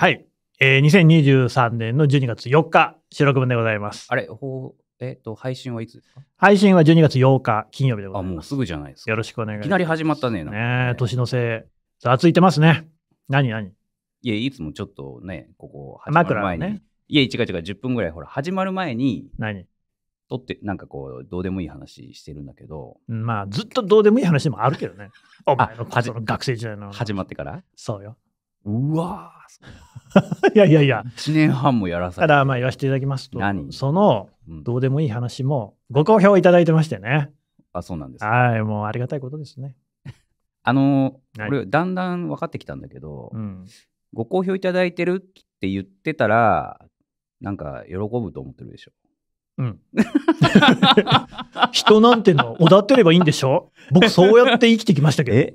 はい。えー、2023年の12月4日、収録分でございます。あれ、ほう、えっ、と、配信はいつですか配信は12月8日、金曜日でございあ、ます。もうすぐじゃないですか。よろしくお願いいしきなり始まったね。ねえ、年のせい。ざついてますね。何何いや、いつもちょっとね、ここ始まる前に。ねいや、違う違う、10分ぐらい、ほら、始まる前に、何撮って、なんかこう、どうでもいい話してるんだけど、うんまあ、ずっとどうでもいい話でもあるけどね。お前のあはじその学生時代の。始まってからそうよ。うわ いやいやいや。1年半もやらされただまあ言わせていただきますと、そのどうでもいい話もご好評いただいてましてね。あ、そうなんです、はい、もうありがたいことですね。あのこれだんだん分かってきたんだけど、うん、ご好評いただいてるって言ってたら、なんか喜ぶと思ってるでしょ。うん、人なんてのおだってればいいんでしょ僕そうやって生きてきましたけど。え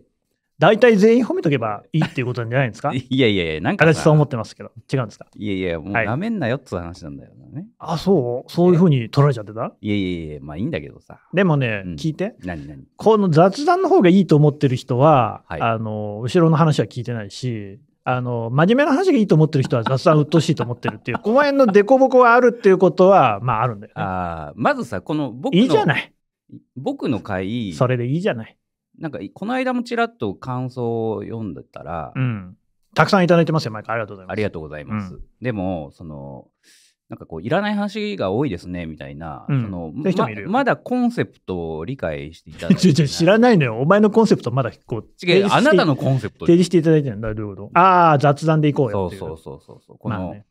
大体全員褒めとけばいいっていうことなんじゃないですか いやいやいや、なんか。私そう思ってますけど、違うんですかいやいや、もうなめんなよって話なんだよね。はい、あ、そうそういうふうに取られちゃってたいやいやいや、まあいいんだけどさ。でもね、うん、聞いて。何何この雑談の方がいいと思ってる人は、はい、あの、後ろの話は聞いてないし、あの、真面目な話がいいと思ってる人は雑談鬱陶しいと思ってるっていう、こ の辺の凸凹があるっていうことは、まああるんだよね。ああ、まずさ、この僕の。いいじゃない。僕の回。それでいいじゃない。なんかこの間もちらっと感想を読んでたら、うん、たくさんいただいてますよ、毎回。ありがとうございます。ありがとうございます。うん、でも、その、なんかこう、いらない話が多いですね、みたいな。うん、そのままだコンセプトを理解していただいて知らないのよ。お前のコンセプトまだこう。違う、あなたのコンセプト。提示していただいてるんだ、いうことああ、雑談でいこうよそうそうそうそう。この、まあね、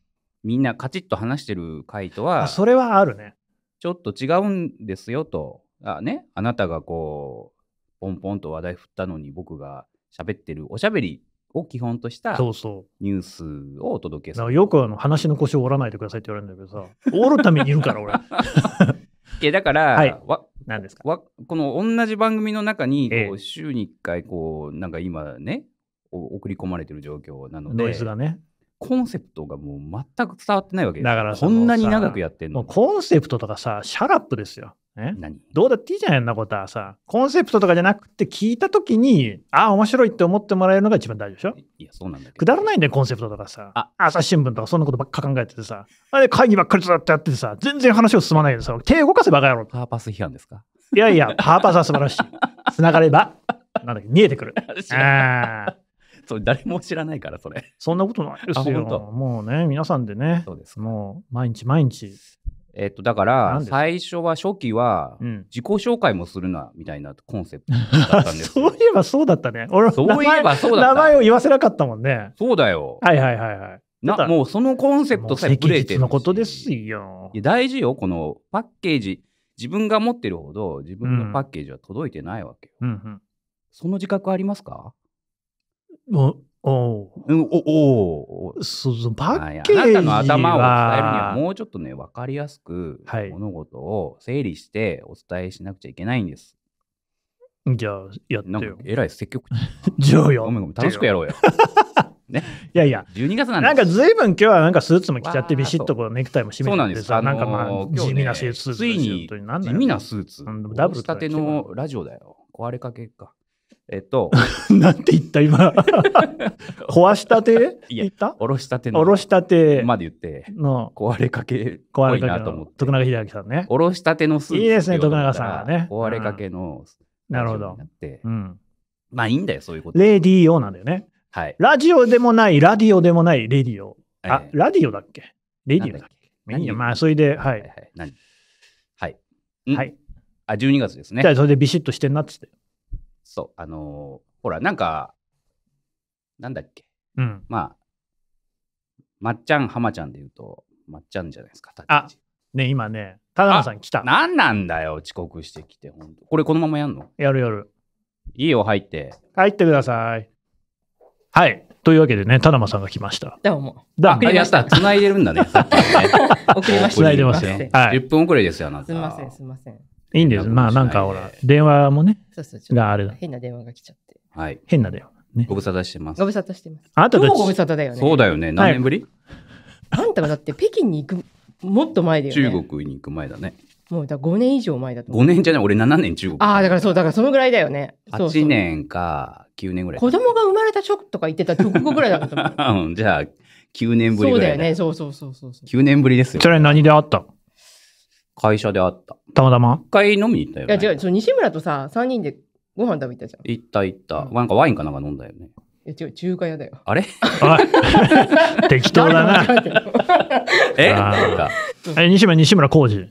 みんなカチッと話してる回とは、それはあるね。ちょっと違うんですよと。あね、あなたがこう、ポンポンと話題振ったのに僕が喋ってるおしゃべりを基本としたニュースをお届けする。よくあの話の腰を折らないでくださいって言われるんだけどさ、折 るためにいるから俺。いやだから、はいわですかわこの同じ番組の中にこえ週に1回こうなんか今ね送り込まれてる状況なのノイでズがね。コンセプトがもう全く伝わってないわけですだからこんなに長くやってんのコンセプトとかさ、シャラップですよ。何どうだっていいじゃないんなことはさ、コンセプトとかじゃなくて、聞いたときに、ああ、面白いって思ってもらえるのが一番大事でしょいや、そうなんだくだらないんだよ、コンセプトとかさ、あ朝日新聞とかそんなことばっか考えててさ、あれ会議ばっかりずっとやっててさ、全然話を進まないでさ、手動かせばかやろ。パーパス批判ですかいやいや、パーパスは素晴らしい。つ ながれば、なんだっけ、見えてくる。あそれ誰も知らないから、それ。そんなことないですよ。もうね、皆さんでね、そうですもう毎日毎日えっと、だから、最初は、初期は、自己紹介もするな、みたいなコンセプトだったんです そういえばそうだったね。俺そういえばそうだ名前を言わせなかったもんね。そうだよ。はいはいはいはい。な、もうそのコンセプトさえブレてる。のことですよ。いや、大事よ。このパッケージ。自分が持ってるほど、自分のパッケージは届いてないわけよ。うんうんうん、その自覚ありますかもう、おお、おおそうパッケージあなたの頭を伝えるにはもうちょっとねわかりやすく物事を整理してお伝えしなくちゃいけないんです。はい、じゃあやってよ。えらい積極的。じゃあやごめんごめん楽しくやろうよ。ね、いやいや、12月なんなんかずいぶん今日はなんかスーツも着ちゃって、ビシッとこうネクタイも締めてそうなんです、あなんかまあ、地味なスーツ、ついに、地味なスーツ。ダブル立てのラジオだよ。壊れかけか。えっと。なんて言った今。壊したて言ったおろしたての。おろしたて。まで言って。の壊れかけ。壊れかけ徳永秀明さんね。おろしたてのスープ。いいですね、徳永さんがね。壊れかけの。なるほど。うん。まあいいんだよ、そういうこと。レディオなんだよね。はい。ラジオでもない、ラディオでもない、レディオ。あ、ラディオだっけレディオだっけまあ、それで、はい。はい。はい。あ、12月ですね。じゃあ、それでビシッとしてんなってって。そう、あのー、ほら、なんか、なんだっけ。うん。まあ、まっちゃん、はまちゃんで言うと、まっちゃんじゃないですか、あね、今ね、ただまさん来た。なんなんだよ、遅刻してきて、本当これ、このままやんのやるやる。いいよ、入って。入ってください。はい。というわけでね、田まさんが来ました。どうも。だ、あ、やった。繋いでるんだね、さ っ 送りました。繋いでますよ。はい。10分遅れですよ、あなた。すみません、すみません。いいんです。まあなんかほら、電話もね、そうそうがある。変な電話が来ちゃって。はい。変な電話。ね、ご無沙汰してます。ご無沙汰してます。あとご無沙汰だよね。そうだよね。何年ぶり、はい、あんたがだって北京に行く、もっと前だよね。中国に行く前だね。もうだ5年以上前だと。5年じゃない、俺7年中国。ああ、だからそう、だからそのぐらいだよね。8年か9年ぐらい。子供が生まれた直とか言ってた直後ぐらいだったと思う。うん、じゃあ9年ぶりぐらい、そうだよね。そうそうそうそうそう。9年ぶりですよ。それ何であった会社で会った。たまたま一回飲みに行ったよ、いや違う、そ西村とさ、3人でご飯食べたじゃん。行った行った。うんなんかワインかなんか飲んだよね。いや違う、中華屋だよ。あれおい 適当だな。え あなんか、え、西村、西村浩二。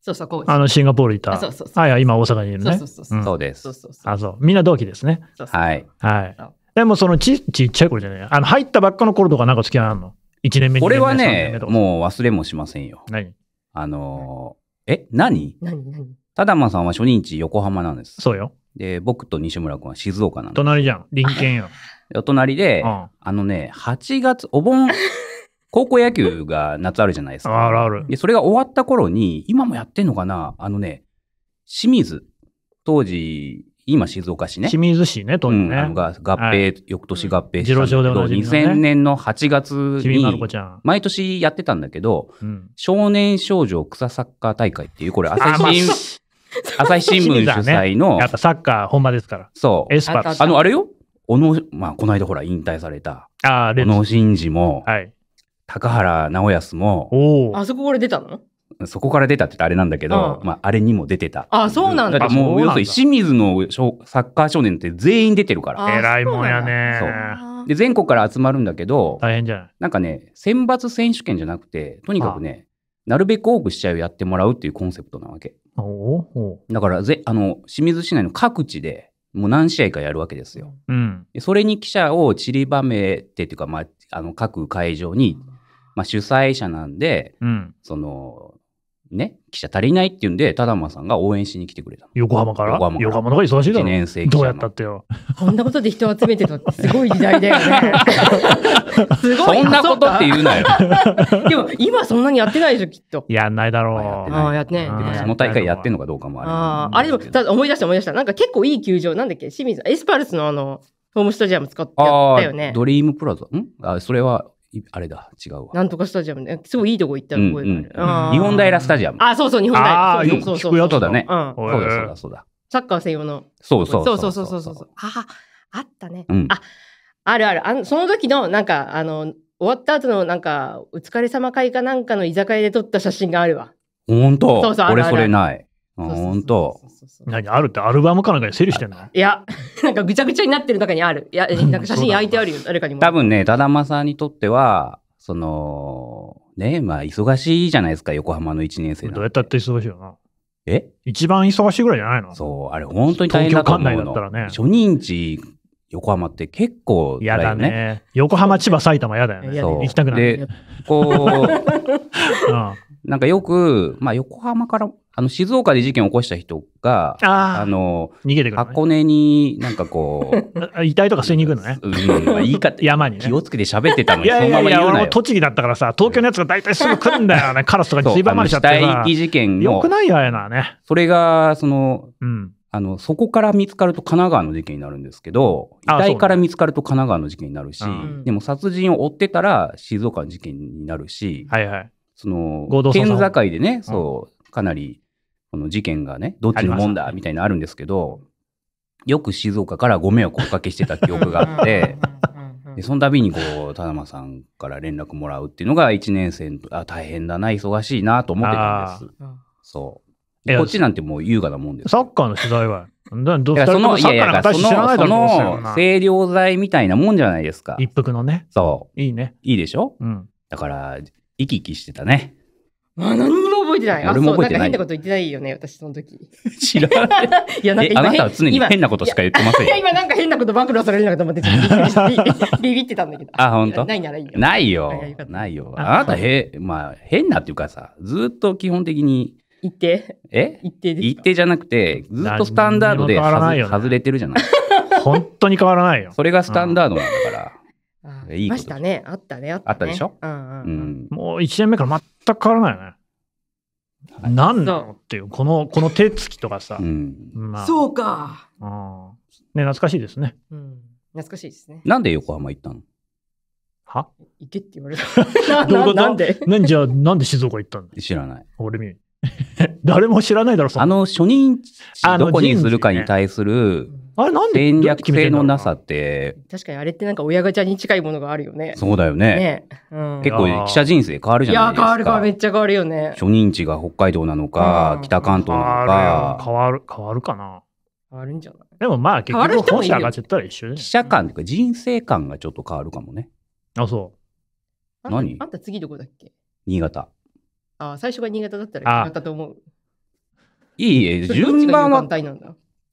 そうそう、こう。あの、シンガポールいた。あそうそうそうはい今大阪にいるね。そうそうそう。うんそうでそすう。そうそう。あ、そう。みんな同期ですね。そうそうはい。はいでもそのち、ちっちゃい頃じゃない。あの、入ったばっかの頃とかなんか付き合いあんの ?1 年目、に。俺はねもう忘れもしませんよ。何あのーえ、何何何ただまさんは初任地横浜なんです。そうよ。で、僕と西村君は静岡なんで隣じゃん。隣県よ。隣で、うん。あのね、8月、お盆、高校野球が夏あるじゃないですか。あるある。で、それが終わった頃に、今もやってんのかなあのね、清水、当時、今静岡市ね。清水市ね、とね、うん。が合併、はい、翌年合併した、ね、2000年の8月に、毎年やってたんだけど、うん、少年少女草サッカー大会っていう、これ朝日新聞、朝日新聞主催の、やっぱサッカー本場ですから。そう。エスパあの、あれよ小野、まあ、この間ほら引退された、あ小野伸二も、はい、高原直康も、あそこから出たのそこから出たってあれなんだけど、うん、まあ、あれにも出てた。あ、そうなんだ。だもう、要するに清水のサッカー少年って全員出てるから。偉いもんやね。そう。で、全国から集まるんだけど、大変じゃないなんかね、選抜選手権じゃなくて、とにかくね、なるべく多く試合をやってもらうっていうコンセプトなわけ。だからぜ、あの、清水市内の各地で、もう何試合かやるわけですよ。うん、それに記者を散りばめてっていうか、まあ、あの各会場に、まあ、主催者なんで、うん、そのね、記者足りないっていうんで、ただまさんが応援しに来てくれた。横浜から横浜からの方忙しいだろ。1年生記者どうやったってよ。こんなことで人を集めてたってすごい時代だよね。すごい。そんなことって言うなよ。でも今そんなにやってないでしょ、きっと。やんないだろう。ああ、やってない。その大会やってんのかどうかもある。ああ、あれでも、ただ思い出した思い出した。なんか結構いい球場、なんだっけ、清水、エスパルスのあの、ホームスタジアム使ってやったよね。ドリームプラザんあ、それはあれだ、違うわ。なんとかスタジアムね。すごいいいとこ行ったら覚える、うんうん、日本平スタジアム。あ、そうそう、日本平。あよく聞くよ。そうだね。うん、そうだ、そうだ、そうだ。サッカー専用の。そうそうそうそうそうそうそうそう。あ、あったね。うん、あ、あるある。あその時の、なんか、あの、終わった後の、なんか、お疲れ様会かなんかの居酒屋で撮った写真があるわ。ほんとそうそう、俺それない。本当。何あるってアルバムかなんかに整理してんのいや、なんかぐちゃぐちゃになってる中にある。いや、なんか写真焼いてあるよ、誰かにも。多分ね、ただまさんにとっては、その、ね、まあ、忙しいじゃないですか、横浜の1年生どうやったって忙しいよな。え一番忙しいぐらいじゃないのそう、あれ本当に大変だと思うの。だったらね。初任地、横浜って結構嫌、だね。横浜、千葉、埼玉嫌だよね。行きたくない。で、こう、なんかよく、まあ横浜からあの、静岡で事件を起こした人が、ああの、逃げてくる、ね、箱根になんかこう、遺体とか吸いに行くのね。うん、まあ、言いか 山に、ね、気をつけて喋ってたのに、いやいやいや、俺も栃木だったからさ、東京のやつが大体すぐ来るんだよね、カラスとかに吸ばまれちゃってさ。死体遺棄事件よくないよ、あのなね。それが、その、うん。あの、そこから見つかると神奈川の事件になるんですけど、遺体から見つかると神奈川の事件になるし、ねうん、でも殺人を追ってたら静岡の事件になるし、はいはい。その、県境でね、そう、うん、かなりこの事件がね、どっちのもんだみたいなのあるんですけど、よく静岡からご迷惑をおかけしてた記憶があって、でその度にこう、田山さんから連絡もらうっていうのが1年生の、あ、大変だな、忙しいなと思ってたんです。そう。こっちなんてもう優雅なもんです。サッカーの取材は。どうその、いやいや、その、その、清涼剤みたいなもんじゃないですか。一服のね。そう。いいね。いいでしょうん。だから、生き生きしてたね。あ、何覚えてない。あ、俺も覚えてない。なんか変なこと言ってないよね、私その時。知らない。いや、なんか今あなたは常に変なことしか言ってませんよ。今なんか変なこと暴露されるのかと思って、ビビってたんだけど。あ、本当？ないならいいよ。ないよ。ないよ。あなた、へ、まあ、変なっていうかさ、ずっと基本的に、一定え一定で一定じゃなくて、ずっとスタンダードで外れてるじゃない。本当に変わらないよ。それがスタンダードなんだから。あいいましたね。あったね。あったでしょ、うんうんうん、もう一年目から全く変わらないよね。何なんだろうっていう、この、この手つきとかさ。うんまあ、そうか。ね、懐かしいですね。うん。懐かしいですね。なんで横浜行ったのは行けって言われた。どなんで何じゃあ、なんで静岡行ったの知らない。俺見 誰も知らないだろ、そあの、初任地どこにするかに対する、ね、あれなんで戦略性のなさって。確かにあれってなんか親ガチャに近いものがあるよね。そうだよね。ねうん、結構記者人生変わるじゃないですか。いや、変わるか、めっちゃ変わるよね。初任地が北海道なのか、うん、北関東なのか。変わる、変わるかな。変わるんじゃないでもまあ結局本社がちゃっら一緒、ね、記者感というか人生観がちょっと変わるかもね。あ、そう。何あんた次どこだっけ新潟。あ、最初が新潟だったらったと思う。いいえ、順番は。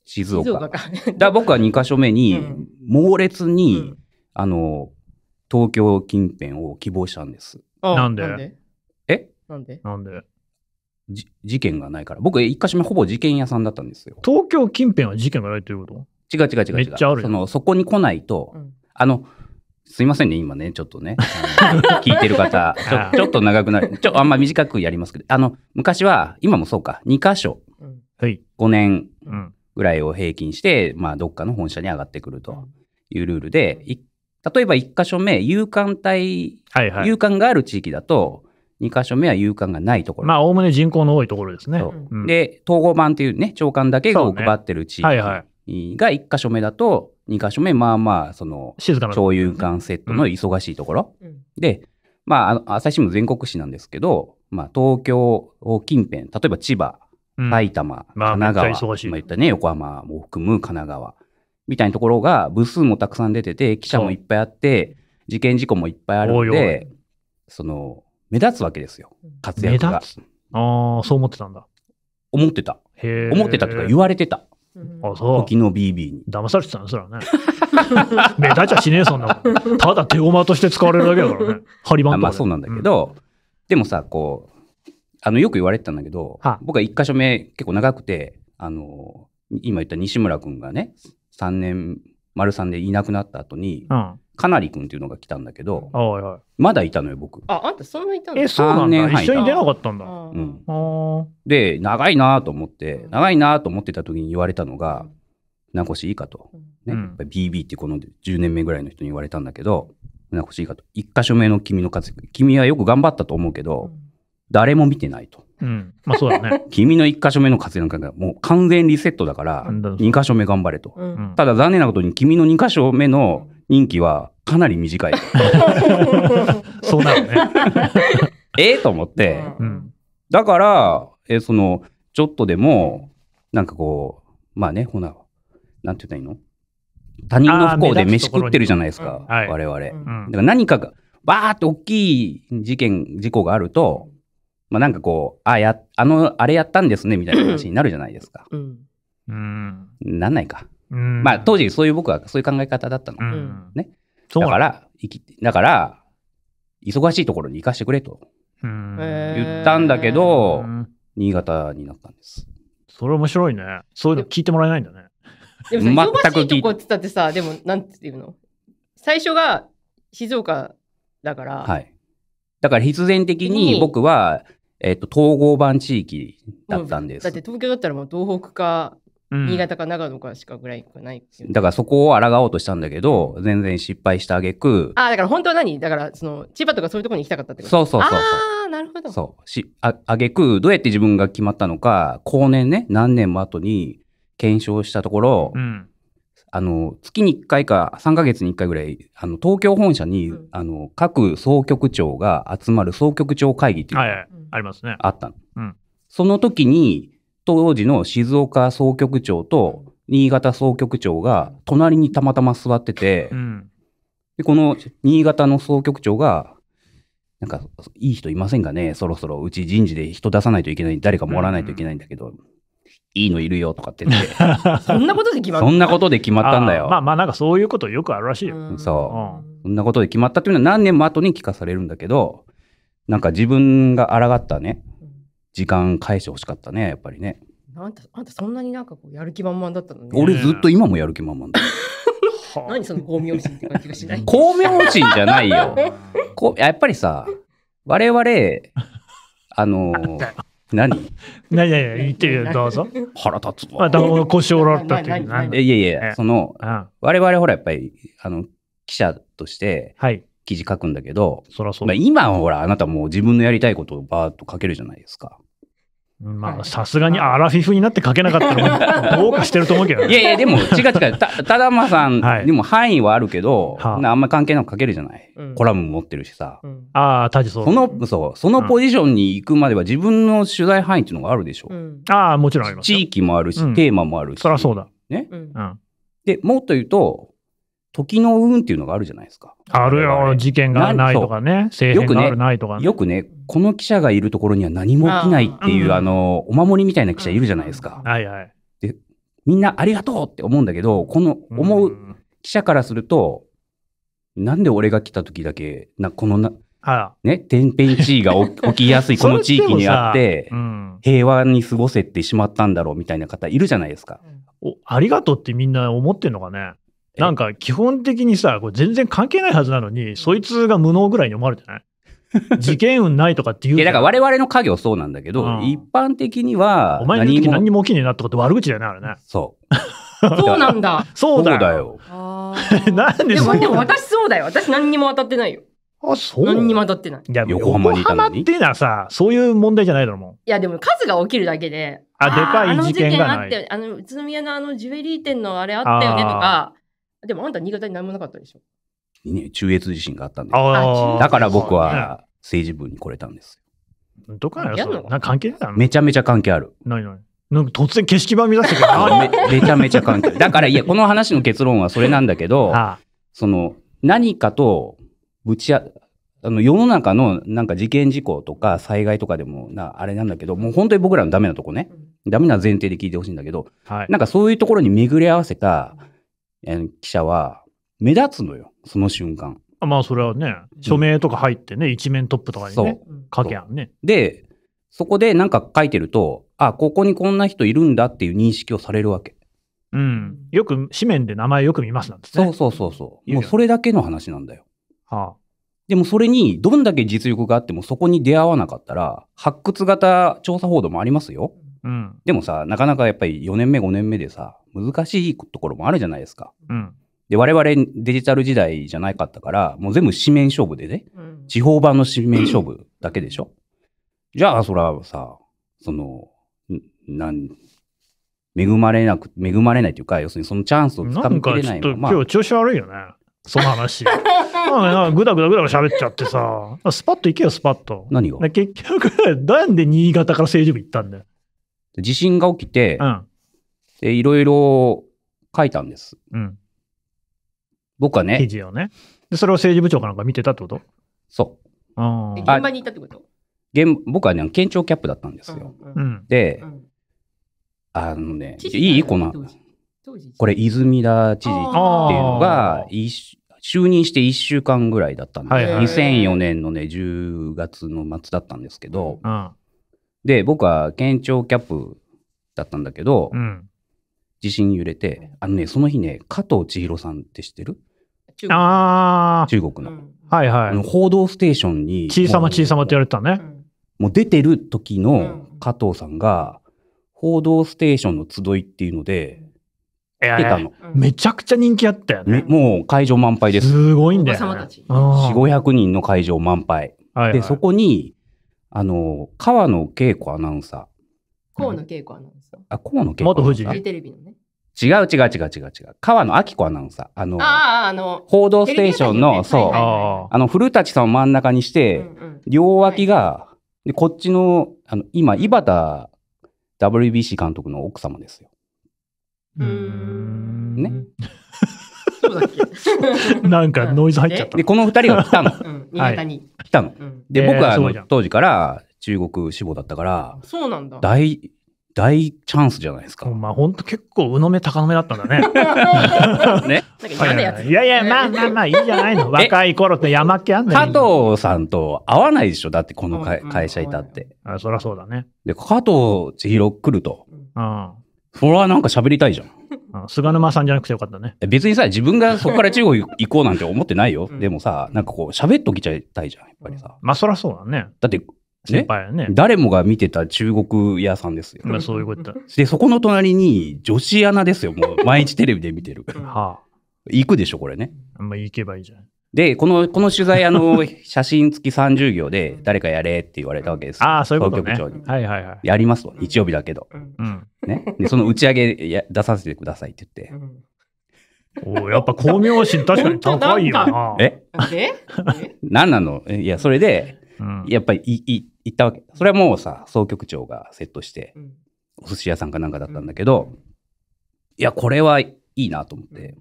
静岡。静岡か。だ僕は2か所目に、猛烈に、あの、東京近辺を希望したんです。なんでえなんでなんで事件がないから。僕、1か所目ほぼ事件屋さんだったんですよ。東京近辺は事件がないということ違う違う違う違う。めっちゃあるその、そこに来ないと、うん、あの、すいませんね、今ね、ちょっとね、聞いてる方 ちょ、ちょっと長くなる、ちょ、あんま短くやりますけど、あの、昔は、今もそうか、2箇所、うん、5年、うん、ぐらいを平均して、まあ、どっかの本社に上がってくるというルールで、例えば1箇所目、有感帯、はいはい、有感がある地域だと、2箇所目は有感がないところ。まあ、おおむね人口の多いところですね。うん、で、統合版っていうね、長官だけを配ってる地域、が1箇所目だと、2箇所目、まあまあ、その、静かな。超有感セットの忙しいところ。うんうん、で、まあ、朝日新聞全国紙なんですけど、まあ、東京近辺、例えば千葉、埼玉、神奈川、まあ、今言ったね、横浜も含む神奈川、みたいなところが部数もたくさん出てて、記者もいっぱいあって、事件事故もいっぱいあるんで、その、目立つわけですよ、活躍が。ああ、そう思ってたんだ。思ってた。思ってたとか言われてた。あ、そう。時の BB に。騙されてたんですらね。目立っちゃしねえ、そんなもん。ただ手駒として使われるだけだからね。張り番まあそうなんだけど、うん、でもさ、こう、あの、よく言われてたんだけど、は僕は1箇所目結構長くて、あの、今言った西村君がね、3年、丸3でいなくなった後に、うん、かなり君っていうのが来たんだけど、はいはい、まだいたのよ、僕。あ、あんたそんないたのえ、そうなんだ。一緒に出なかったんだ。うん、で、長いなと思って、長いなと思ってた時に言われたのが、船越いいかと。ね、うん、BB ってこの10年目ぐらいの人に言われたんだけど、船越いいかと。1箇所目の君の活躍、君はよく頑張ったと思うけど、うん誰も見てないと。うん。まあそうだね。君の1箇所目の活躍なんかもう完全リセットだから、2箇所目頑張れと。うん、ただ残念なことに君の2箇所目の任期はかなり短い。そうなのね。ええと思って。うん、だから、えその、ちょっとでも、なんかこう、まあね、ほな、なんて言ったらいいの他人の不幸で飯食ってるじゃないですか、我々。だから何かが、バーって大きい事件、事故があると、まあ、なんかこう、あ、や、あの、あれやったんですね、みたいな話になるじゃないですか。うん。うん。なんないか。うん。まあ、当時、そういう僕は、そういう考え方だったの。うん。ね。だから、生き、だから、忙しいところに行かしてくれと。うん。言ったんだけど、新潟になったんです。それ面白いね。そういうの聞いてもらえないんだね。でも全忙しいとこって言ったってさ、でも、なんていうの最初が静岡だから。はい。だから必然的に僕はえっ、ー、と、統合版地域だったんです。だって東京だったらもう東北か、新潟か長野かしかぐらいない、うん、だからそこを抗おうとしたんだけど、全然失敗したげくああ、だから本当は何だから、その、千葉とかそういうところに行きたかったってことそうそうそうそう。ああ、なるほど。そう。し、あ、げくどうやって自分が決まったのか、後年ね、何年も後に検証したところ、うん、あの、月に1回か3か月に1回ぐらい、あの、東京本社に、うん、あの、各総局長が集まる総局長会議っていう。はいはいありますね。あったの。うん、その時に、当時の静岡総局長と新潟総局長が隣にたまたま座ってて、うん、でこの新潟の総局長が、なんか、いい人いませんかねそろそろうち人事で人出さないといけない、誰かもらわないといけないんだけど、うんいいのいるよとかって言って。そんなことで決まったそんなことで決まったんだよ。あまあまあなんかそういうことよくあるらしいよ。そう。そんなことで決まったっていうのは何年も後に聞かされるんだけど、なんか自分が抗ったね、時間返してほしかったね、やっぱりね。あんた、あんたそんなになんかこうやる気満々だったのね。俺ずっと今もやる気満々だ。何その光明心って感じがしない光明 心じゃないよ。こやっぱりさ、我々、あのー、何何いやい言ってよ、どうぞ。腹立つわ。あ、だ腰折られたっていう。いいやいや、その、我々ほら、やっぱり、あの、記者として、はい、記事書くんだけど、そそうまあ、今はほら、あなたもう自分のやりたいことをバーッと書けるじゃないですか。まあ、さすがにアラフィフになって書けなかったら、どうかしてると思うけど、ね、いやいや、でも、違う違う、ただまさん、はでも範囲はあるけど、はあ、あんまり関係なく書けるじゃない、うん、コラム持ってるしさ。うん、ああ、大事そうそのそう。そのポジションに行くまでは、自分の取材範囲っていうのがあるでしょ。うん、ああ、もちろんあります。地域もあるし、テーマもあるし。そりゃそうだ。ね、で、もっと言うと、時の運っていうのがあるじゃないですか。あるよ、事件がないとかね、政変があるないとか、ね、よくね、この記者がいるところには何も起きないっていう、あ,、の、お守りみたいな記者いるじゃないですか。はいはい。で、みんなありがとうって思うんだけど、この思う記者からすると、うなんで俺が来た時だけ、な、このな、はあ、ね、天変地異が 起きやすいこの地域にあって、うん、平和に過ごせてしまったんだろうみたいな方いるじゃないですか。ありがとうってみんな思ってんのかねなんか基本的にさ、これ全然関係ないはずなのに、そいつが無能ぐらいに思われてない 事件運ないとかっていう。いや、だから我々の家業そうなんだけど、うん一般的にはお前の時何にも起きねえなってこと悪口だよね、あれね。そう。そうなんだ。そうだよ。よ。あ なんででそも、うでも私そうだよ。私何にも当たってないよ。あ、そう。何にも当たってない。いや、横浜にいたのにっていうのはさ、そういう問題じゃないだろ、もん。いや、でも数が起きるだけで。あでかい事件がないあの事件あって、あの、宇都宮のあのジュエリー店のあれあったよねとか、でもあんた新潟に何もなかったでしょ。ね、中越地震があったんで。あだから僕は政治部に来れたんですよ。どこやろな関係ないめちゃめちゃ関係ある。ないない。なんか突然景色版見出したけど めちゃめちゃ関係ある。だからいや、この話の結論はそれなんだけど、ああその何かとぶちあ、あの世の中のなんか事件事故とか災害とかでもなあれなんだけど、もう本当に僕らのダメなとこね、ダメな前提で聞いてほしいんだけど、はい、なんかそういうところに巡り合わせた、記者は目立つのよ、その瞬間。まあ、それはね、署名とか入ってね、うん、一面トップとかにね、書けやんね。で、そこでなんか書いてると、あ、ここにこんな人いるんだっていう認識をされるわけ。うん。よく、紙面で名前よく見ますなんですね。そうそうそうそう。もうそれだけの話なんだよ。はあ。でもそれにどんだけ実力があってもそこに出会わなかったら、発掘型調査報道もありますよ。うん、でもさ、なかなかやっぱり4年目、5年目でさ、難しいところもあるじゃないですか。うん、で、我々デジタル時代じゃなかったから、もう全部紙面勝負でね、うん、地方版の紙面勝負だけでしょ。じゃあ、そらさ、その、なん、恵まれなく、恵まれないというか、要するにそのチャンスをつかみきれないのまあ、今日調子悪いよね。その話。なんグダぐだぐだぐだ喋っちゃってさ、スパッと行けよ、スパッと。何が結局、なんで新潟から政治部行ったんだよ。地震が起きて、うん、で、いろいろ書いたんです。うん。僕はね。記事をね。で、それを政治部長かなんか見てたってことそう。現場にいたってこと現僕はね、県庁キャップだったんですよ。うん、で、うん、あのね、いいこの、これ、泉田知事っていうのが、就任して1週間ぐらいだったんで、はいはい、2004年のね、10月の末だったんですけど、うん、で、僕は県庁キャップだったんだけど、うん、地震揺れて、あのね、その日ね、加藤千尋さんって知ってるああ。中国の。はいはい。報道ステーションに。小さま小さまって言われてたね。もう出てる時の加藤さんが、報道ステーションの集いっていうので、出たの。めちゃくちゃ人気あったよね。もう会場満杯です。すごいんだよ、ね。4、500人の会場満杯。で、そこに、あの、川野恵子アナウンサー。河野恵子アナウンサー。あ、河野恵子。元フジテレビのね。違う違う違う違う違う。川野明子アナウンサー。あの、ああの報道ステーションの、ね、そう、はいはいはい、あの、古舘さんを真ん中にして、うんうん、両脇が、はい、で、こっちの、あの、今、井端 WBC 監督の奥様ですよ。うん。ね。そうだっけなんかノイズ入っちゃった。で、この二人が来たの。新潟に。来たの。で、僕はの当時から中国志望だったから、そうなんだ。大、大チャンスじゃないですか。まあ本当結構うのめ高のめだったんだね。ね。いやいや、まあまあまあいいじゃないの。若い頃って山家あんね加藤さんと会わないでしょ。だってこの会社いたって。あそりゃそうだね。で、加藤千尋来ると。うん。それはなんか喋りたいじゃ ん。菅沼さんじゃなくてよかったね。別にさ、自分がそこから中国行こうなんて思ってないよ。でもさ、なんかこう、喋っときちゃいたいじゃん、やっぱりさ。まあそりゃそうだね。だって、先ね、輩ね。誰もが見てた中国屋さんですよ。まあそういうことで、そこの隣に女子アナですよ、もう。毎日テレビで見てる。は行くでしょ、これね。あ。あんま行けばいいじゃん。で、この、この取材、あの、写真付き30行で、誰かやれって言われたわけです。ああ、そういうこと、ね、局長に。はいはいはい。やりますと、日曜日だけど。うん。ね。で、その打ち上げや出させてくださいって言って。うんおやっぱ光明心 確かに高いよな。ええ何なのいや、それで、うん、やっぱりいい行ったわけ。それはもうさ、総局長がセットして、うん、お寿司屋さんかなんかだったんだけど、うん、いや、これはいいなと思って、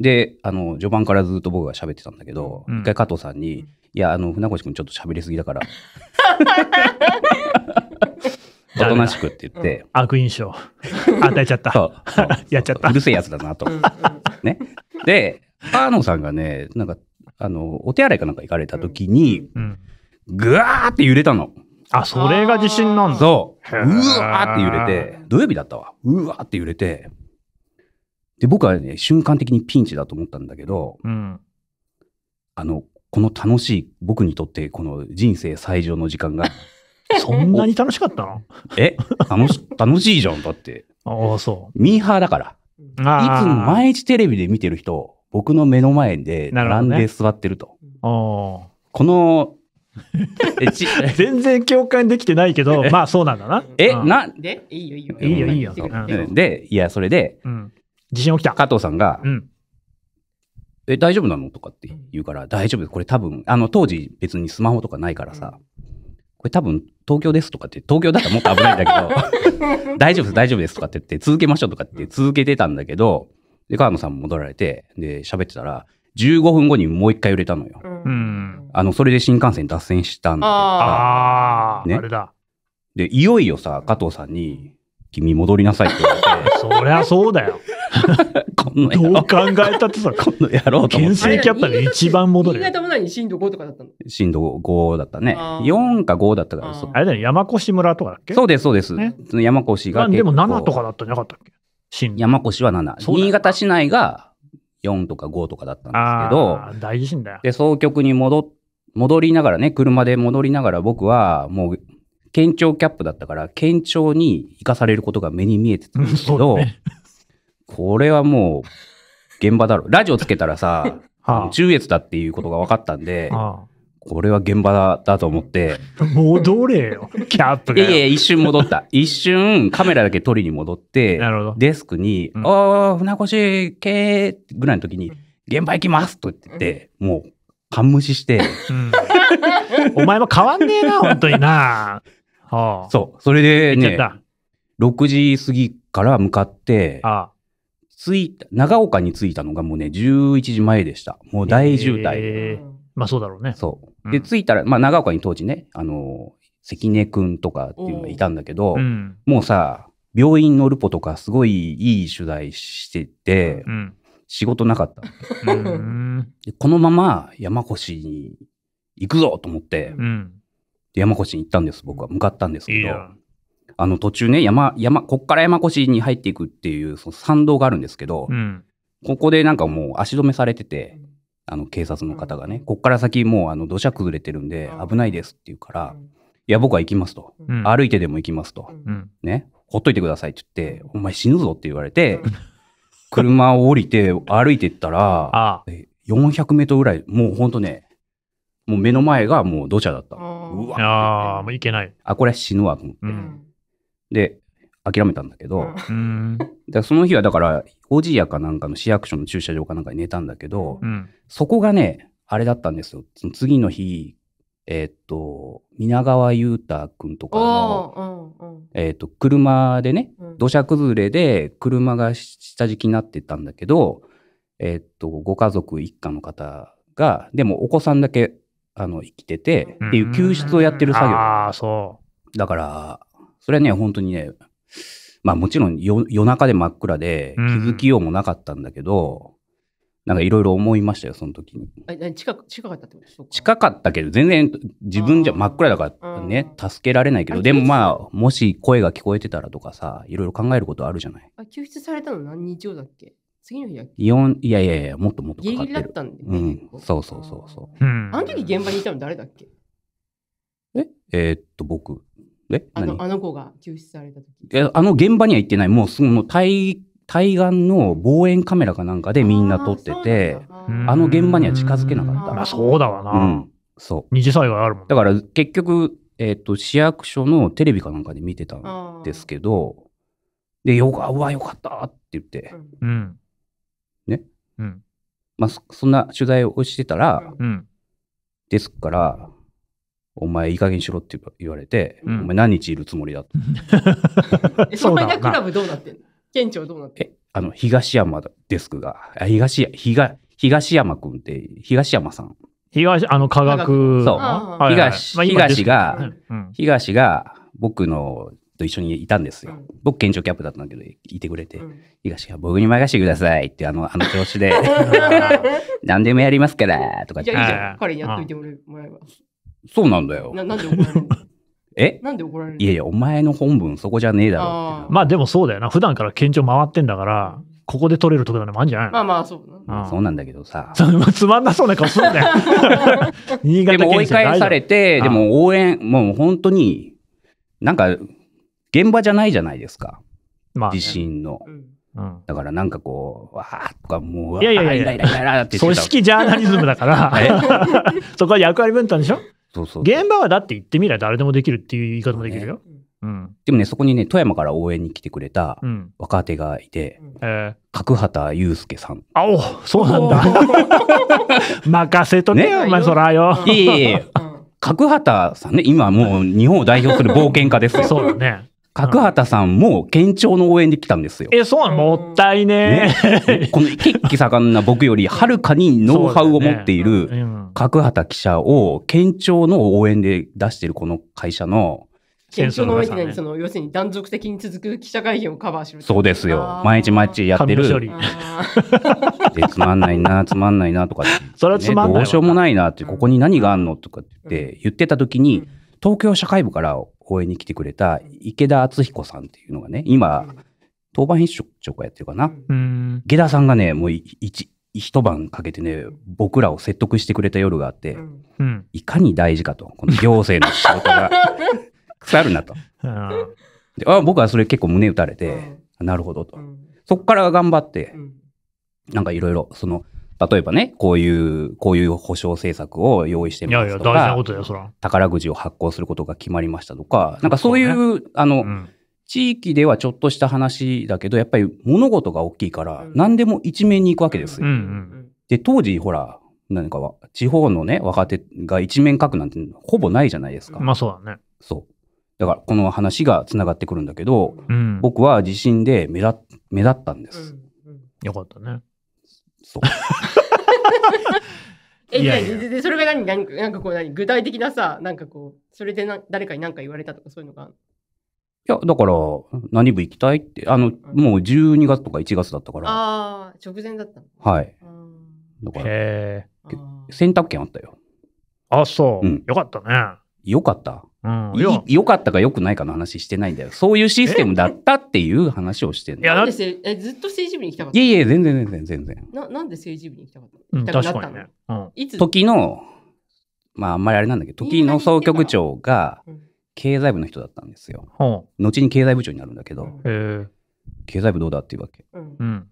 で、あの、序盤からずっと僕が喋ってたんだけど、うん一回加藤さんに、いや、あの、船越くんちょっと喋りすぎだから、おとなしくって言って、悪印象。与えちゃった。そうそう やっちゃったうるせえやつだなと。ね。で、アーノさんがね、なんか、あの、お手洗いかなんか行かれた時に、うん。ぐわーって揺れたの。あ、それが自信なんだ。そう。うわーって揺れて、土曜日だったわ。うわーって揺れて、で、僕はね、瞬間的にピンチだと思ったんだけど、うん、あの、この楽しい、僕にとってこの人生最上の時間が、そんなに楽しかったのえ楽し、楽しいじゃん、だって。ああ、そう。ミーハーだから。いつも毎日テレビで見てる人、僕の目の前で並んで座ってると。るね、この 全然共感できてないけど、まあそうなんだな。え、うん、な、で、いいよいいよ。いいよいいよ。で、いや、それで、うん、地震起きた。加藤さんが、うん、え、大丈夫なのとかって言うから、大丈夫これ多分、あの、当時別にスマホとかないからさ、これ多分東京ですとかって、東京だったらもっと危ないんだけど、大丈夫です、大丈夫ですとかって言って、続けましょうとかって続けてたんだけど、で、河野さんも戻られて、で、喋ってたら、15分後にもう一回売れたのよ。うん。あの、それで新幹線脱線したんだああ、ね、あれだ。で、いよいよさ、加藤さんに、君戻りなさいって言われて。そりゃそうだよ。こんどう考えたってさ、今度やろうと思って。県政キャッタで一番戻る。新潟も何震度5とかだったの震度5だったね。4か5だったから。あれだね、山越村とかだっけそうです、そうです。ね、山越が。でも7とかだったんじゃなかったっけ山越は7。新潟市内が4とか5とかだったんですけど、大地震だよ。で、総局に戻戻りながらね、車で戻りながら僕はもう、県庁キャップだったから、県庁に行かされることが目に見えてたんですけど、これはもう、現場だろ。ラジオつけたらさ、はあ、中越だっていうことが分かったんで、はあ、これは現場だと思って。戻れよ、キャップが。いやいや、一瞬戻った。一瞬、カメラだけ取りに戻って、デスクに、うん、船越系ぐらいの時に、現場行きますと言って、もう、半無視して、うん、お前も変わんねえな、本当にな。はあ、そう、それでね、6時過ぎから向かって、ああついた、長岡に着いたのがもうね、11時前でした。もう大渋滞。えー、まあそうだろうね。そう。で、着いたら、まあ長岡に当時ね、あの、関根くんとかっていうのがいたんだけど、うん、もうさ、病院のルポとかすごいいい取材してて、うん、仕事なかった。このまま山越に行くぞと思って、うん、山越に行ったんです、僕は。向かったんですけど、あの途中ね、山、山、こっから山越しに入っていくっていうその参道があるんですけど、うん、ここでなんかもう足止めされてて、あの警察の方がね、こっから先もうあの土砂崩れてるんで危ないですって言うから、いや、僕は行きますと。うん、歩いてでも行きますと。うん、ね、ほっといてくださいって言って、お前死ぬぞって言われて、車を降りて歩いてったら、400メートルぐらい、もうほんとね、もう目の前がもう土砂だった。うわあもういけない。あ、これ死ぬわと思って。うんで、諦めたんだけど、うん、その日はだから、おじやかなんかの市役所の駐車場かなんかに寝たんだけど、うん、そこがね、あれだったんですよ。次の日、えー、っと、皆川雄太君とかの、うんうん、えー、っと、車でね、土砂崩れで車が下敷きになってたんだけど、えー、っと、ご家族一家の方が、でもお子さんだけ、あの、生きてて、っていう救出をやってる作業。だから、それはね、本当にね、まあもちろん夜夜中で真っ暗で気づきようもなかったんだけど、なんかいろいろ思いましたよ、その時に。あ何近く近かったってことそうか近かったけど、全然自分じゃ真っ暗だからね、助けられないけど、でもまあ、もし声が聞こえてたらとかさ、いろいろ考えることあるじゃない。あ救出されたの何日後だっけ次の日だっけイオン、いやいやいや、もっともっとギリかかっギリてだったんで、ねうんそうそうそうそう。うんあの時現場にいたの誰だっけえーっと、僕。えあの、あの子が救出された時。え、あの現場には行ってない。もう、その対、対岸の望遠カメラかなんかでみんな撮ってて、あの現場には近づけなかった。あ、そうだわな。うん。そう。二次災害あるもん、だから、結局、えっ、ー、と、市役所のテレビかなんかで見てたんですけど、で、よか、うわ、よかったって言って、うん。ね。うん。まあ、そんな取材をしてたら、うん。ですから、お前いい加減しろって言われて、うん、お前何日いるつもりだと。その間クラブどうなってんの県庁どうなってんのあの、東山デスクが、あ東、東、東山君って、東山さん。東、あの、科学。そう。はい東、東が、うん、東が僕のと一緒にいたんですよ。僕、県庁キャップだったんだけど、いてくれて、東が僕に任せてくださいって、あの、あの調子で、何でもやりますから、とかって。じゃあい彼にやっていてもらえば。そうなんだよ。ななんで怒られるのえなんで怒られるいやいや、お前の本文そこじゃねえだろまあでもそうだよな。普段から県庁回ってんだから、ここで取れるとこでもあるんじゃないのまあまあ、そうな。まそうなんだけどさ。つまんなそうな顔するんだよ。新でも追い返されて、でも応援、もう本当に、なんか、現場じゃないじゃないですか。まあね地震の。うんうんだからなんかこう、わーとかもう、いやいやいやわ 組織ジャーナリズムだから、そこは役割分担でしょそうそう現場はだって言ってみりゃ誰でもできるっていう言い方もできるよ。うん、でもね、そこにね、富山から応援に来てくれた若手がいて、うんえー、角畑祐介さん。あおそうなんだ。任せとね、ねお前、そらよ。いえいえ、角畑さんね、今もう日本を代表する冒険家ですよ。そうだね。角畑さんも県庁の応援で来たんですよ。え、そうなのもったいねね この血気盛んな僕よりはるかにノウハウを持っている角畑記者を県庁の応援で出してるこの会社の検証の上に、その、要するに断続的に続く記者会見をカバーする。そうですよ。毎日毎日やってる。で、つまんないな、つまんないなとかね、それはつまんない。どうしようもないなって、ここに何があんのとかって言ってた時に、東京社会部から講演に来てくれた池田敦彦さんっていうのがね、今、当番編集長をやってるかな。池田さんがね、もう一、一晩かけてね、僕らを説得してくれた夜があって、うん、いかに大事かと、この行政の仕事が 腐るなと。あ僕はそれ結構胸打たれて、うん、なるほどと。そっから頑張って、うん、なんかいろいろ、その、例えばね、こういう、こういう保障政策を用意してみまとか、いやいや大事なことだよ、そら。宝くじを発行することが決まりましたとか、なんかそういう、うね、あの、うん、地域ではちょっとした話だけど、やっぱり物事が大きいから、何でも一面に行くわけですよ。で、当時、ほら、何か地方のね、若手が一面書くなんてほぼないじゃないですか。まあそうだね。そう。だからこの話がつながってくるんだけど、うん、僕は地震で目立目立ったんです、うんうん。よかったね。そう。え、いやいやでそれが何、何、なんかこう何、具体的なさ、なんかこう、それでな誰かに何か言われたとかそういうのがいや、だから、何部行きたいって、あの、もう12月とか1月だったから。ああ、直前だったのはい。だから、選択権あったよ。あ、そう。うん、よかったね。よかった。うん、よかったかよくないかの話してないんだよ。そういうシステムだったっていう話をしてるんだよ。なんでえずっと政治部に来たかったいやいや、全然全然全然。ななんで政治部に来たかった,、うん、た確かにね。うん、時の、まああんまりあれなんだけど、時の総局長が経済部の人だったんですよ。うん、後に経済部長になるんだけど、経済部どうだっていうわけ。うん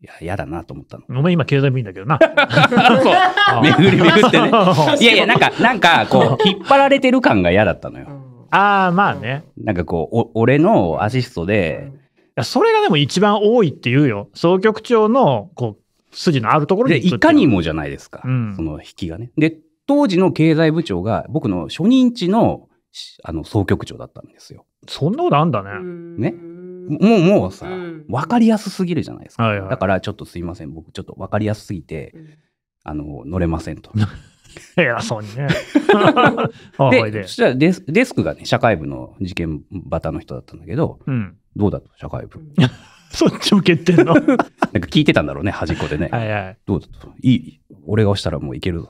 いや、嫌だなと思ったの。お前今経済部員だけどな。そう。巡り巡ってね。いやいや、なんか、なんか、こう、引っ張られてる感が嫌だったのよ。ああ、まあね。なんかこう、お俺のアシストで、それがでも一番多いって言うよ。総局長の、こう、筋のあるところで。いかにもじゃないですか。うん、その引きがね。で、当時の経済部長が僕の初任地のあの総局長だったんですよ。そんなことあんだね。ね。もうもうさ、うん、分かりやすすぎるじゃないですか、だからちょっとすいません僕ちょっと分かりやすすぎて、うん、あの乗れませんと。偉そうにね。で、そしたらデスデスクがね、社会部の事件バタの人だったんだけど、うん、どうだと、社会部。そっち受けてんのなんか聞いてたんだろうね、端っこでね。はいはい、どうだと、いい、俺が押したらもういけるぞ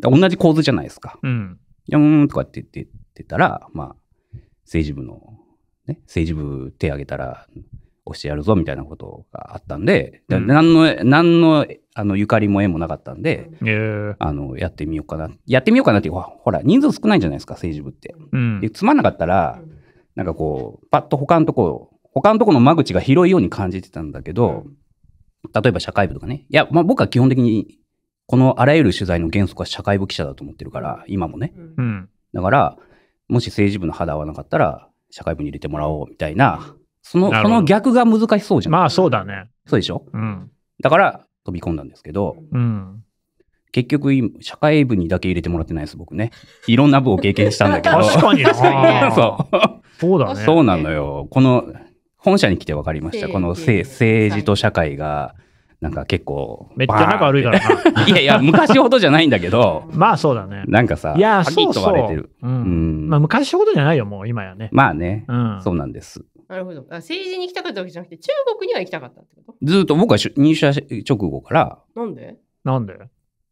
と。同じ構図じゃないですか。うん。や、んとかって言ってたら、まあ、政治部のね、政治部手挙げたら押してやるぞみたいなことがあったんで、うん、何の、何の、あの、ゆかりも縁もなかったんで、えー、あの、やってみようかな。やってみようかなってほ、ほら、人数少ないじゃないですか、政治部って。うん、でつまんなかったら、なんかこう、パッと他のとこ、他のとこの間口が広いように感じてたんだけど、例えば社会部とかね。いや、まあ僕は基本的に、このあらゆる取材の原則は社会部記者だと思ってるから、今もね。うん、だから、もし政治部の肌合わなかったら、社会部に入れてもらおうみたいな、その、その逆が難しそうじゃん。まあそうだね。そうでしょうん。だから飛び込んだんですけど、うん。結局、社会部にだけ入れてもらってないです、僕ね。いろんな部を経験したんだけど。確かに。確かに。そう。そうだね。そうなのよ。この、本社に来て分かりました。この政治と社会が、なんか結構。めっちゃ仲悪いからな。いやいや、昔ほどじゃないんだけど。まあそうだね。なんかさ、いや、そうそう割れてる。ううまあ昔ほどじゃないよ、もう今やね。まあね。うん、そうなんです。なるほど。政治に行きたかったわけじゃなくて、中国には行きたかったってことずっと僕は入社直後から。なんでなんで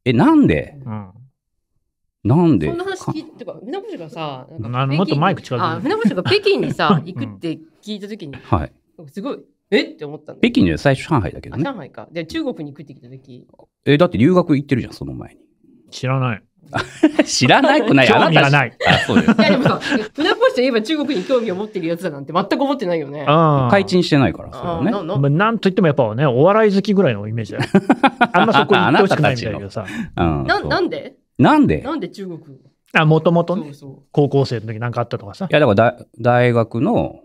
え、なんで、うん、なんでそんな話聞いてか、船越がさ、なんかもっとマイク近づいて。あ、船越が北京にさ、行くって聞いたときに、はい。すごいえって思ったんだ北京で最初上海だけどね。上海か。で、中国に食ってきた時。え、だって留学行ってるじゃん、その前に。知らない。知らないくない興味がない。あ、そうです。いやでもさ、船越といえば中国に興味を持ってるやつだなんて全く思ってないよね。開陳してないから、そうね。なんといってもやっぱね、お笑い好きぐらいのイメージだよ。あんまそこに行ってほしくないみたいなさ。ななんでなんでなんで中国あ、もともと高校生の時なんかあったとかさ。いや、だから大学の、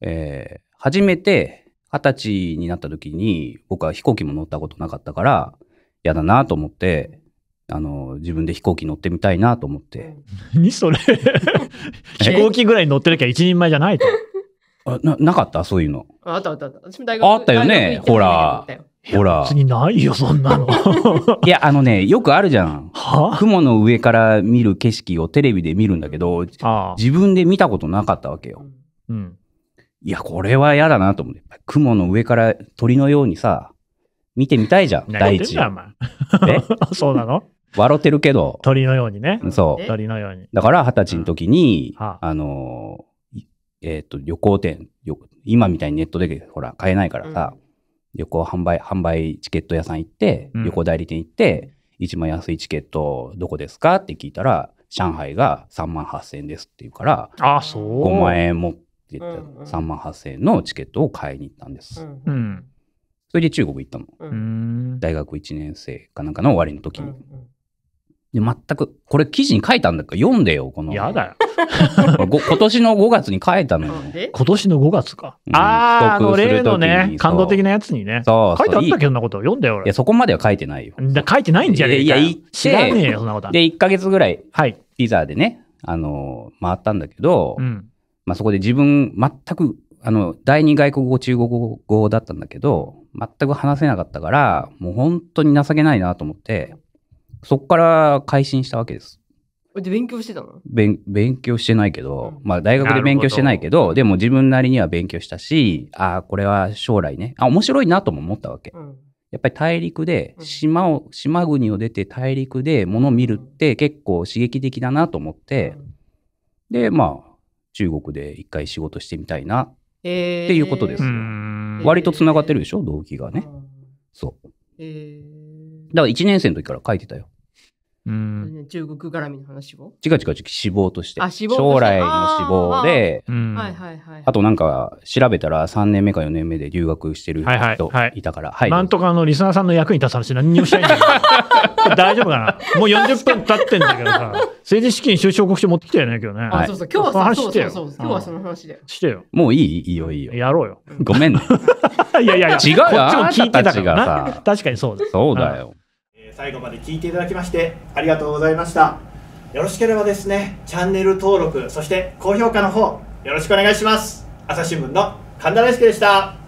えー、初めて、二十歳になった時に、僕は飛行機も乗ったことなかったから、嫌だなと思って、あの、自分で飛行機乗ってみたいなと思って。何それ 飛行機ぐらい乗ってなきゃ一人前じゃないと。あな、なかったそういうの。あったあったあった。私も大学あったよね。ほら。ほら。別にないよ、そんなの。いや、あのね、よくあるじゃん。は雲の上から見る景色をテレビで見るんだけど、自分で見たことなかったわけよ。うん。いや、これは嫌だなと思って。雲の上から鳥のようにさ、見てみたいじゃん、大地。何言ってんだ そうなの笑ってるけど。鳥のようにね。そう。鳥のように。だから、二十歳の時に、うん、あのー、えっ、ー、と、旅行店、今みたいにネットで、ほら、買えないからさ、うん、旅行販売、販売チケット屋さん行って、うん、旅行代理店行って、一番安いチケットどこですかって聞いたら、上海が3万8000円ですって言うから、あ、そう。5万円持って、って言って、3万8000円のチケットを買いに行ったんです。うん、それで中国行ったの、うん。大学1年生かなんかの終わりの時に。で、全く、これ記事に書いたんだから読んでよ、この。やだよ。今年の5月に書いたのよ。今年の5月か。ああ、あの例のね、感動的なやつにね。そう書いてあったけどなこと、読んだよ、俺。いや、そこまでは書いてないよ。書いてないんじゃねえかいや、い知らねえよ、そんなこと。で、1ヶ月ぐらい、はい。ビザでね、あの回ったんだけど、うん、まあ、そこで自分、全く、あの、第二外国語、中国語だったんだけど、全く話せなかったから、もう本当に情けないなと思って、そこから改心したわけです。で勉強してたの勉強してないけど、まあ大学で勉強してないけど、でも自分なりには勉強したし、ああ、これは将来ね、あ、面白いなとも思ったわけ。うん、やっぱり大陸で、島を、島国を出て大陸で物を見るって結構刺激的だなと思って、で、まあ、中国で一回仕事してみたいな、えー、っていうことです。割とつながってるでしょ、動機がね。そう。だから1年生の時から書いてたよ。うん、中国絡みの話を違う違う違う、死亡として。あ、死亡将来の死亡で、はははいいい。あとなんか調べたら3年目か4年目で留学してる人いたから。はい、はいはい、なんとかあの、リスナーさんの役に立つ話何にもしないんだけど、大丈夫かなもう40分経ってんだけどさ、政治資金収支報告書持ってきたよね、今日ね。あ、そうそう、今日はその話してよ。そうそう今日はその話で。してよ。もういいいいよ、いいよ。やろうよ。ごめんね。いやいやいや、違うよ。こっちも聞いてたからな。確かにそうだ。そうだよ。最後まで聞いていただきましてありがとうございましたよろしければですねチャンネル登録そして高評価の方よろしくお願いします朝日新聞の神田大輔でした